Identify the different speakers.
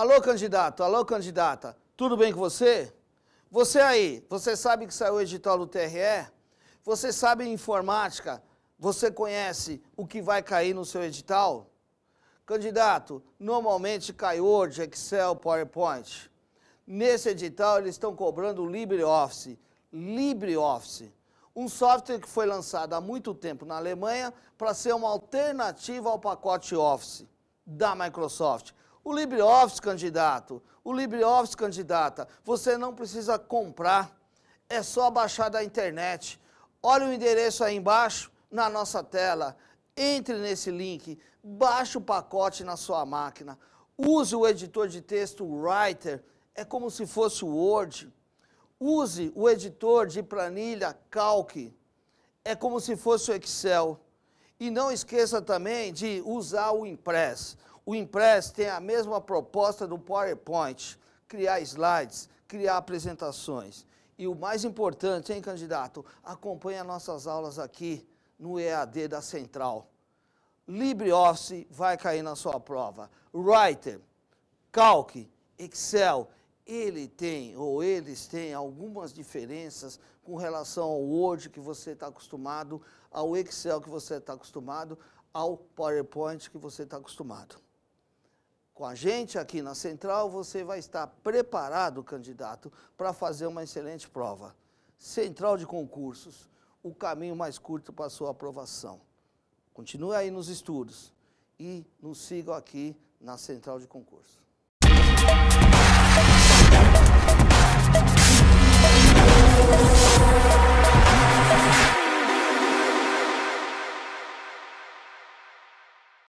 Speaker 1: Alô, candidato, alô, candidata, tudo bem com você? Você aí, você sabe que saiu o edital do TRE? Você sabe informática? Você conhece o que vai cair no seu edital? Candidato, normalmente cai Word, Excel, PowerPoint. Nesse edital eles estão cobrando o LibreOffice. LibreOffice, um software que foi lançado há muito tempo na Alemanha para ser uma alternativa ao pacote Office da Microsoft. O LibreOffice, candidato, o LibreOffice, candidata, você não precisa comprar, é só baixar da internet. Olha o endereço aí embaixo na nossa tela. Entre nesse link, baixe o pacote na sua máquina. Use o editor de texto Writer, é como se fosse o Word. Use o editor de planilha Calc, é como se fosse o Excel. E não esqueça também de usar o Impress. O Impress tem a mesma proposta do PowerPoint, criar slides, criar apresentações. E o mais importante, hein, candidato? Acompanhe as nossas aulas aqui no EAD da Central. LibreOffice vai cair na sua prova. Writer, Calc, Excel, ele tem ou eles têm algumas diferenças com relação ao Word que você está acostumado, ao Excel que você está acostumado, ao PowerPoint que você está acostumado. Com a gente aqui na Central, você vai estar preparado, candidato, para fazer uma excelente prova. Central de Concursos, o caminho mais curto para a sua aprovação. Continue aí nos estudos e nos sigam aqui na Central de Concursos.